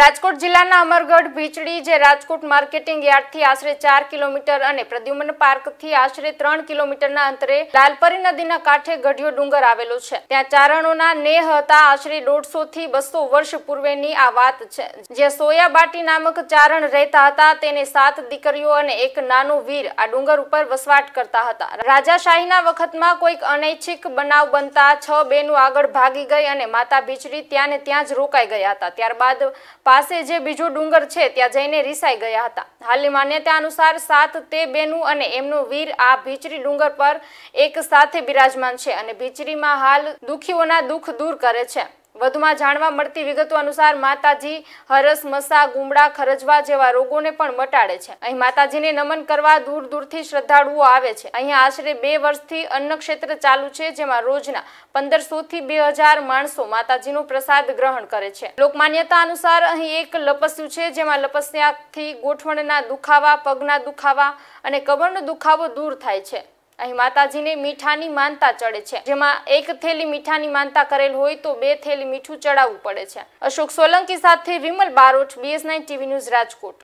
રાજકોટ જિલ્લાના અમરગઢ ભીચડી જે રાજકોટ માર્કેટિંગ યાર્ડથી આશરે ચાર કિલોમીટર અને પ્રદ્યુમન પાર્કથી આશરે ત્રણ કિલોમીટરના અંતરે લાલપરી નદીના કાંઠે ગઢિયો ડુંગર આવેલો છે ત્યાં ચારણોના નેહ હતા આશરે દોઢસો થી બસો વર્ષ પૂર્વેની આ વાત છે જે સોયાબાટી નામક ચારણ રહેતા હતા તેને સાત દીકરીઓ અને એક નાનો વીર આ ડુંગર ઉપર વસવાટ કરતા હતા રાજાશાહીના વખતમાં કોઈક અનૈચ્છિક બનાવ બનતા છ બેનું આગળ ભાગી ગઈ અને માતા ભીચડી ત્યાં ને ત્યાં જ રોકાઈ ગયા હતા ત્યારબાદ પાસે જે બીજો ડુંગર છે ત્યાં જઈને રિસાઈ ગયા હતા હાલની માન્યતા અનુસાર સાત તે બેનું અને એમનું વીર આ ભીચરી ડુંગર પર એક સાથે બિરાજમાન છે અને ભીચરીમાં હાલ દુઃખીઓના દુઃખ દૂર કરે છે વધુમાં જાણવા મળતી વિગતો અનુસાર માતાજી હરસ મસા ગુમડા ખરજવા જેવા રોગોને પણ મટાડે છે અહીં માતાજીને નમન કરવા દૂર દૂરથી શ્રદ્ધાળુઓ આવે છે અહીંયા આશરે બે વર્ષથી અન્ન ક્ષેત્ર ચાલુ છે જેમાં રોજના પંદરસોથી બે હજાર માણસો માતાજીનું પ્રસાદ ગ્રહણ કરે છે લોકમાન્યતા અનુસાર અહીં એક લપસ્યું છે જેમાં લપસ્યાથી ગોઠવણના દુખાવા પગના દુખાવા અને કબરનો દુખાવો દૂર થાય છે અહીં માતાજીને મીઠાની માનતા ચડે છે જેમાં એક થેલી મીઠાની માનતા કરેલ હોય તો બે થેલી મીઠું ચડાવવું પડે છે અશોક સોલંકી સાથે Vimal Barot BS nine TV news Rajkot